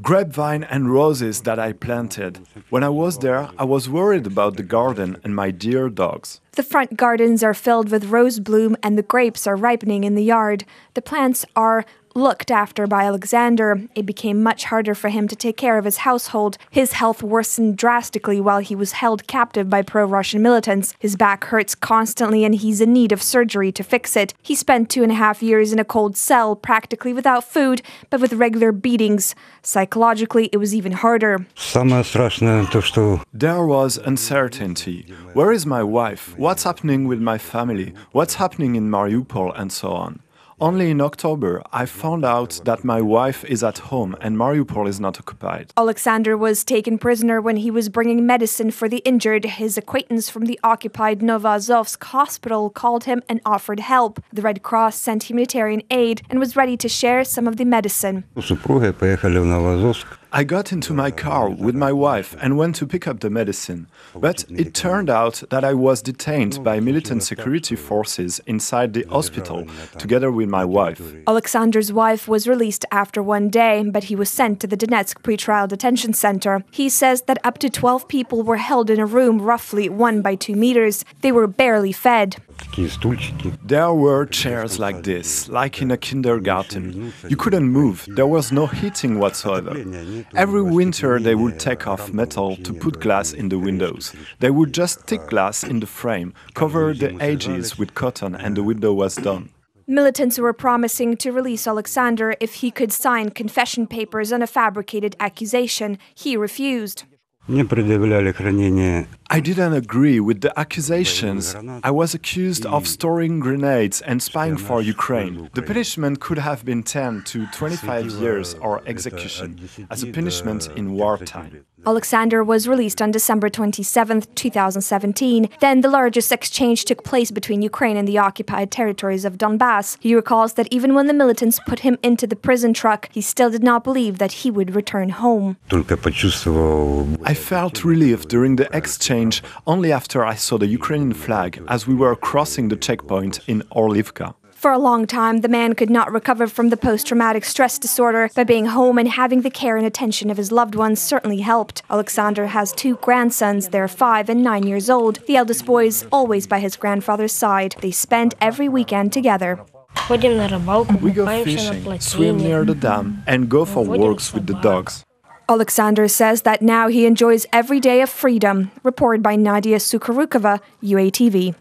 Grapevine and roses that I planted. When I was there, I was worried about the garden and my dear dogs. The front gardens are filled with rose bloom and the grapes are ripening in the yard. The plants are looked after by Alexander, it became much harder for him to take care of his household. His health worsened drastically while he was held captive by pro Russian militants. His back hurts constantly and he's in need of surgery to fix it. He spent two and a half years in a cold cell, practically without food, but with regular beatings. Psychologically, it was even harder. There was uncertainty. Where is my wife? What's happening with my family? What's happening in Mariupol? And so on. Only in October, I found out that my wife is at home and Mariupol is not occupied. Alexander was taken prisoner when he was bringing medicine for the injured. His acquaintance from the occupied Novozovsk hospital called him and offered help. The Red Cross sent humanitarian aid and was ready to share some of the medicine. I got into my car with my wife and went to pick up the medicine, but it turned out that I was detained by militant security forces inside the hospital, together with my wife. Alexander's wife was released after one day, but he was sent to the Donetsk pretrial detention center. He says that up to 12 people were held in a room roughly one by two meters. They were barely fed. There were chairs like this, like in a kindergarten. You couldn't move, there was no heating whatsoever. Every winter they would take off metal to put glass in the windows. They would just stick glass in the frame, cover the edges with cotton, and the window was done. Militants were promising to release Alexander if he could sign confession papers on a fabricated accusation. He refused. I didn't agree with the accusations. I was accused of mm. storing grenades and spying for Ukraine. The punishment could have been 10 to 25 years or execution as a punishment in wartime. Alexander was released on December 27, 2017. Then the largest exchange took place between Ukraine and the occupied territories of Donbass. He recalls that even when the militants put him into the prison truck, he still did not believe that he would return home. I felt relief during the exchange changed only after I saw the Ukrainian flag as we were crossing the checkpoint in Orlivka. For a long time, the man could not recover from the post traumatic stress disorder, but being home and having the care and attention of his loved ones certainly helped. Alexander has two grandsons, they're five and nine years old. The eldest boy is always by his grandfather's side. They spend every weekend together. We go fishing, swim near the dam, and go for walks with the dogs. Alexander says that now he enjoys every day of freedom. Reported by Nadia Sukharukova, UATV.